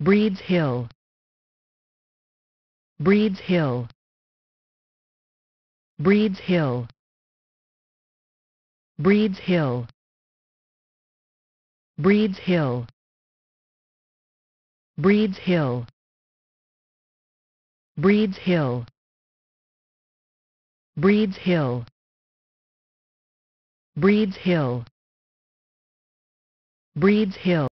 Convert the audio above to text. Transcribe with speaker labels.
Speaker 1: Breeds Hill. Breeds Hill. Breeds Hill. Breeds Hill. Breeds Hill. Breeds Hill. Breeds Hill. Breeds Hill. Breeds Hill. Breeds Hill.